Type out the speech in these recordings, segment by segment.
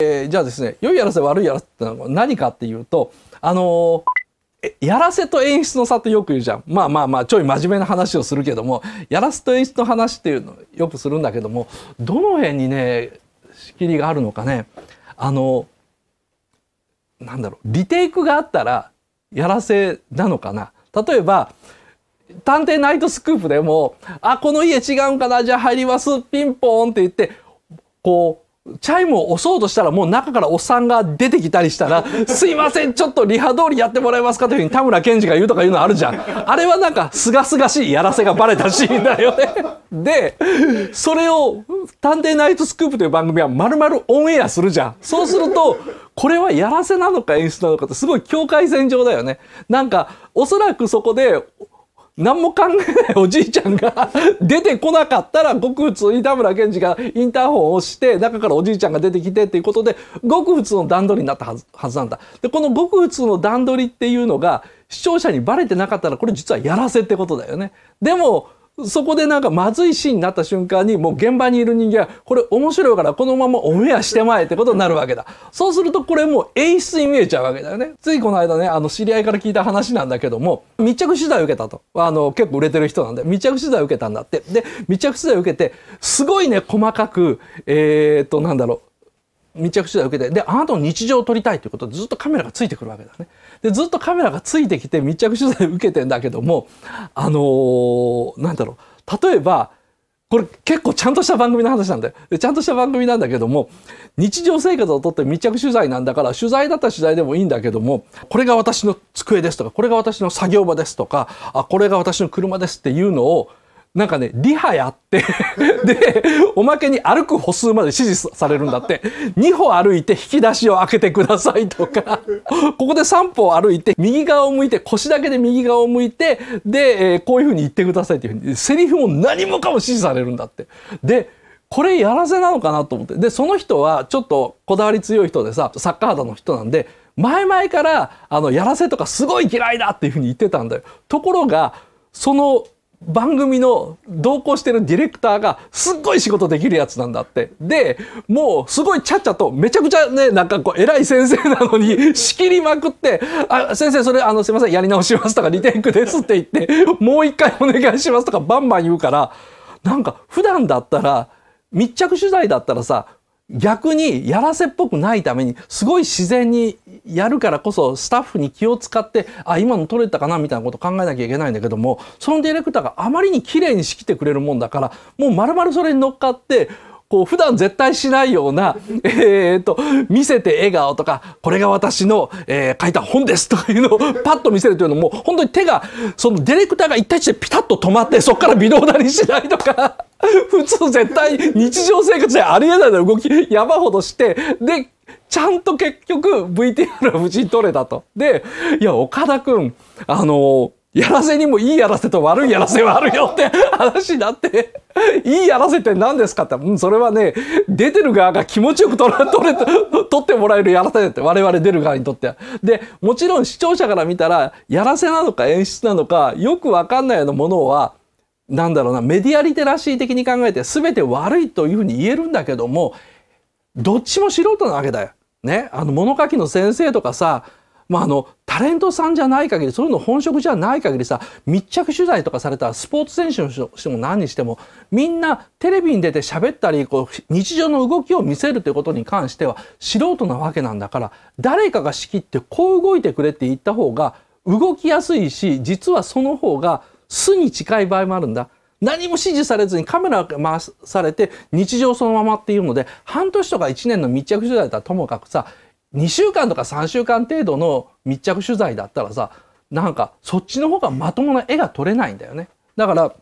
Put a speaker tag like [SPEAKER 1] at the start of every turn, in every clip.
[SPEAKER 1] えー、じゃあですね、良いやらせ悪いやらせってのは何かっていうと、あのー、やらせと演出の差ってよく言うじゃん。まあまあまあ、ちょい真面目な話をするけども、やらせと演出の話っていうのよくするんだけども、どの辺にね、仕切りがあるのかね、あのなんだろう、リテイクがあったら、やらせなのかな。例えば、探偵ナイトスクープでも、あ、この家違うんかな、じゃあ入ります、ピンポーンって言って、こう、チャイムを押そうとしたらもう中からおっさんが出てきたりしたら「すいませんちょっとリハ通りやってもらえますか」というふうに田村健二が言うとかいうのあるじゃんあれはなんかすがすがしいやらせがバレたシーンだよね でそれを「探偵ナイトスクープ」という番組は丸々オンエアするじゃんそうするとこれはやらせなのか演出なのかってすごい境界線上だよねなんかおそらくそこで何も考えないおじいちゃんが 出てこなかったら、ごく普通、板村健二がインターホンを押して、中からおじいちゃんが出てきてっていうことで、ごく普通の段取りになったはずはずなんだ。で、このごく普通の段取りっていうのが、視聴者にバレてなかったら、これ実はやらせってことだよね。でも、そこでなんかまずいシーンになった瞬間にもう現場にいる人間はこれ面白いからこのままオンエアしてまえってことになるわけだ。そうするとこれもう演出に見えちゃうわけだよね。ついこの間ね、あの知り合いから聞いた話なんだけども、密着取材を受けたと。あの結構売れてる人なんで、密着取材を受けたんだって。で、密着取材を受けて、すごいね、細かく、えー、っと、なんだろう。密着取材を受けてであなたの日常を撮りたいということずっとカメラがついてくるわけだね。でずっとカメラがついてきて密着取材を受けてんだけどもあのー、なんだろう例えばこれ結構ちゃんとした番組の話なんだよで。ちゃんとした番組なんだけども、日常生活をとって密着取材なんだから、取材だったら取材でもいいんだけども、これが私の机ですとか、これが私の作業場ですとか、あ、これが私の車ですっていうのを、なんかね、リハやって で、おまけに歩く歩数まで指示されるんだって、2歩歩いて引き出しを開けてくださいとかここで3歩歩いて、右側を向いて、腰だけで右側を向いて、で、えこういうふうに言ってくださいっていうふうに、セリフも何もかも指示されるんだって。で、これやらせなのかなと思って。で、その人はちょっとこだわり強い人でさ、サッカー肌の人なんで、前々から、あの、やらせとかすごい嫌いだっていうふうに言ってたんだよ。ところが、その番組の同行してるディレクターがすっごい仕事できるやつなんだって。で、もうすごいちゃっちゃとめちゃくちゃね、なんかこう偉い先生なのに 仕切りまくって、あ、先生それあのすいませんやり直しますとかリテイクですって言って、もう一回お願いしますとかバンバン言うから、なんか普段だったら密着取材だったらさ、逆にやらせっぽくないためにすごい自然にやるからこそスタッフに気を使ってあ今の撮れたかなみたいなこと考えなきゃいけないんだけどもそのディレクターがあまりに綺麗に仕切ってくれるもんだからもうまるまるそれに乗っかってこう普段絶対しないような、えー、と見せて笑顔とかこれが私の、えー、書いた本ですというのをパッと見せるというのも本当に手がそのディレクターが一対一でピタッと止まってそこから微動だにしないとか。普通絶対日常生活でありえないような動き山ほどしてでちゃんと結局 VTR は無事に撮れたと。で、いや、岡田くん、あのやらせにもいいやらせと悪いやらせはあるよって話になって、いいやらせって何ですかって、うん、それはね、出てる側が気持ちよく取れ、取れ、取ってもらえるやらせって、我々出る側にとっては。で、もちろん視聴者から見たら、やらせなのか演出なのか、よくわかんないようなものは、なんだろうな、メディアリテラシー的に考えて全て悪いというふうに言えるんだけども、どっちも素人なわけだよ。ね、あの物書きの先生とかさまあ、あのタレントさんじゃない限りそういうの本職じゃない限りさ密着取材とかされたスポーツ選手の人も何にしてもみんなテレビに出て喋ったりこう日常の動きを見せるということに関しては素人なわけなんだから誰かが仕切ってこう動いてくれって言った方が動きやすいし実はその方が素に近い場合もあるんだ。何も指示されずにカメラが回されて日常そのままっていうので半年とか1年の密着取材だったらともかくさ2週間とか3週間程度の密着取材だったらさなんかそっちの方がまともな絵が撮れないんだよね。だから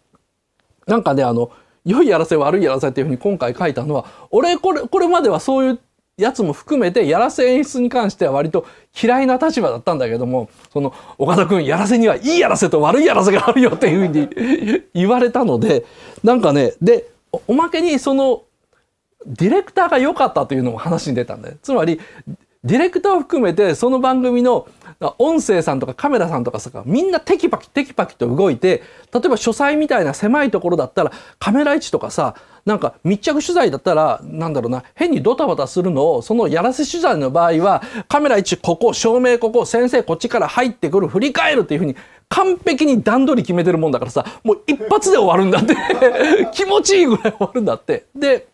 [SPEAKER 1] なんかねあの良いやらせ悪いやらせっていうふうに今回書いたのは俺これこれまではそういうやつも含めてやらせ演出に関しては割と嫌いな立場だったんだけどもその岡田君やらせにはいいやらせと悪いやらせがあるよっていうふうに 言われたのでなんかねでおまけにそのディレクターが良かったというのも話に出たんだよ。つまりディレクターを含めてその番組の音声さんとかカメラさんとかさみんなテキパキテキパキと動いて例えば書斎みたいな狭いところだったらカメラ位置とかさなんか密着取材だったらなんだろうな変にドタバタするのをそのやらせ取材の場合はカメラ位置ここ照明ここ先生こっちから入ってくる振り返るっていうふうに完璧に段取り決めてるもんだからさもう一発で終わるんだって 気持ちいいぐらい終わるんだって。で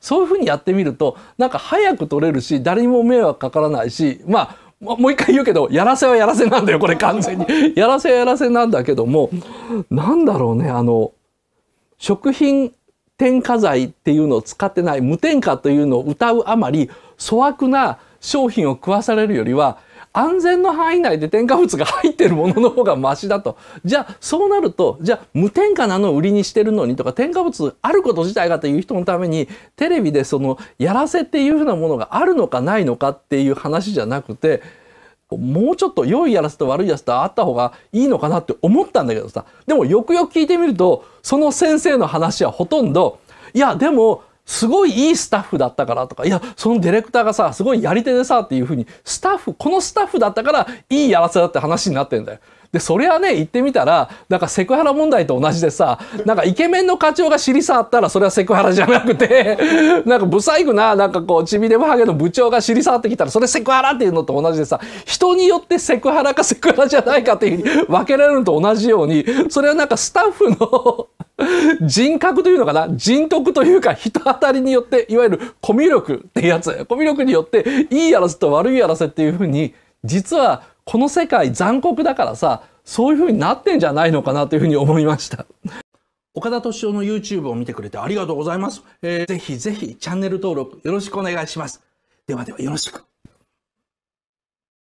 [SPEAKER 1] そういうふうにやってみるとなんか早く取れるし誰にも迷惑かからないしまあもう一回言うけどやらせはやらせなんだよこれ完全に やらせはやらせなんだけどもなんだろうねあの食品添加剤っていうのを使ってない無添加というのを歌うあまり粗悪な商品を食わされるよりは安全の範囲内で添加物が入ってるものの方がマシだと。じゃあそうなると、じゃあ無添加なのを売りにしてるのにとか添加物あること自体がという人のためにテレビでそのやらせっていうふうなものがあるのかないのかっていう話じゃなくてもうちょっと良いやらせと悪いやらせとあった方がいいのかなって思ったんだけどさでもよくよく聞いてみるとその先生の話はほとんどいやでもすごいいいスタッフだったからとか、いや、そのディレクターがさ、すごいやり手でさ、っていうふうに、スタッフ、このスタッフだったから、いいやらせだって話になってんだよ。で、それはね、言ってみたら、なんかセクハラ問題と同じでさ、なんかイケメンの課長が尻触ったらそれはセクハラじゃなくて、なんかブサイクな、なんかこう、ちびれもはげの部長が尻触ってきたらそれセクハラっていうのと同じでさ、人によってセクハラかセクハラじゃないかっていうふうに分けられるのと同じように、それはなんかスタッフの 人格というのかな人徳というか人当たりによっていわゆるコミュ力ってやつコミュ力によっていいやらせと悪いやらせっていうふうに実はこの世界残酷だからさそういうふうになってんじゃないのかなというふうに思いました。岡田敏夫の YouTube を見てくれてありがとうございます。えー、ぜひぜひチャンネル登録よろしくお願いします。ではではよろしく。